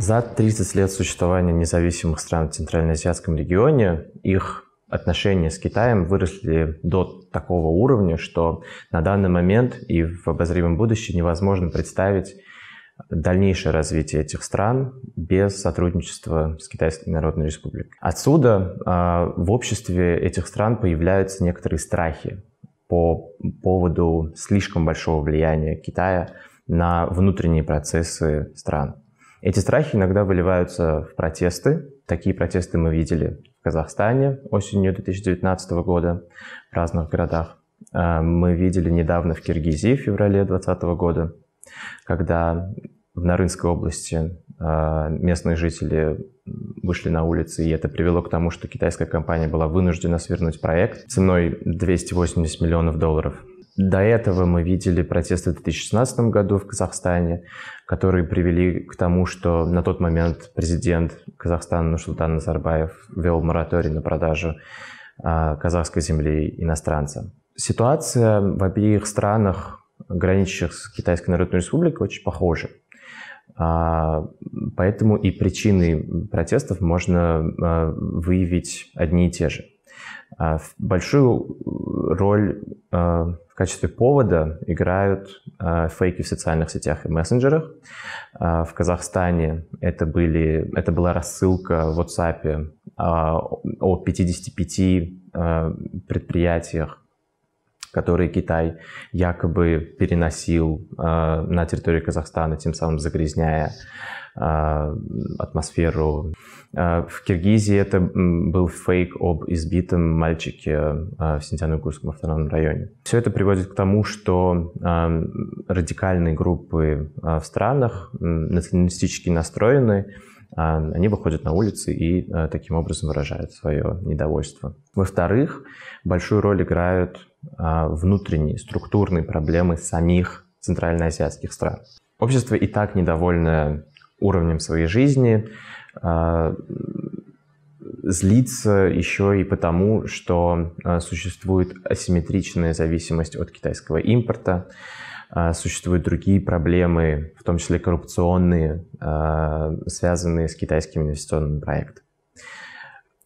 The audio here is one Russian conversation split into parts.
За 30 лет существования независимых стран в Центральноазиатском регионе их отношения с Китаем выросли до такого уровня, что на данный момент и в обозримом будущем невозможно представить дальнейшее развитие этих стран без сотрудничества с Китайской Народной Республикой. Отсюда а, в обществе этих стран появляются некоторые страхи по поводу слишком большого влияния Китая на внутренние процессы стран. Эти страхи иногда выливаются в протесты. Такие протесты мы видели в Казахстане осенью 2019 года в разных городах. Э, мы видели недавно в Киргизии в феврале 2020 года, когда в Нарынской области э, местные жители вышли на улицы, и это привело к тому, что китайская компания была вынуждена свернуть проект ценой 280 миллионов долларов. До этого мы видели протесты в 2016 году в Казахстане, которые привели к тому, что на тот момент президент Казахстана Нурсултан Назарбаев ввел мораторий на продажу а, казахской земли иностранцам. Ситуация в обеих странах, граничащих с Китайской Народной Республикой, очень похожа. А, поэтому и причины протестов можно а, выявить одни и те же. А, большую э, роль э, в качестве повода играют э, фейки в социальных сетях и мессенджерах. А, в Казахстане это, были, это была рассылка в WhatsApp а, о 55 предприятиях которые Китай якобы переносил э, на территорию Казахстана, тем самым загрязняя э, атмосферу. Э, в Киргизии это был фейк об избитом мальчике э, в Синьцзян-Уйгурском автономном районе. Все это приводит к тому, что э, радикальные группы э, в странах э, националистически настроены, а, они выходят на улицы и э, таким образом выражают свое недовольство. Во-вторых, большую роль играют а, внутренние структурные проблемы самих центральноазиатских стран. Общество и так недовольно уровнем своей жизни, а, злится еще и потому, что существует асимметричная зависимость от китайского импорта, а, существуют другие проблемы, в том числе коррупционные, а, связанные с китайским инвестиционным проектом.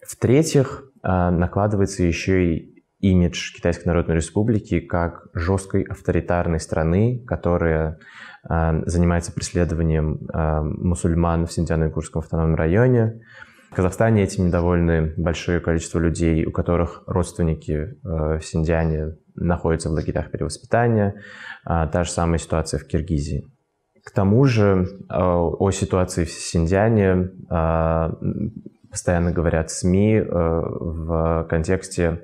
В-третьих, а, накладывается еще и имидж Китайской Народной Республики как жесткой авторитарной страны, которая занимается преследованием мусульман в Синьцзян-Уйгурском автономном районе, Казахстане этим недовольны большое количество людей, у которых родственники в э, Синдиане находятся в лагерях перевоспитания. А, та же самая ситуация в Киргизии. К тому же э, о ситуации в Синдиане а, постоянно говорят СМИ э, в контексте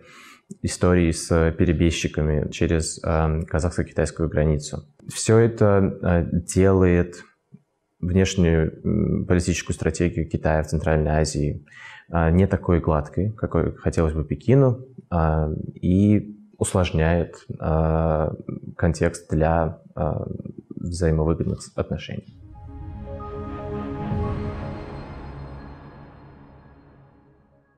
истории с перебежчиками через казахско-китайскую границу. Все это делает внешнюю политическую стратегию Китая в Центральной Азии а, не такой гладкой, какой хотелось бы Пекину, а, и усложняет а, контекст для взаимовыгодных отношений.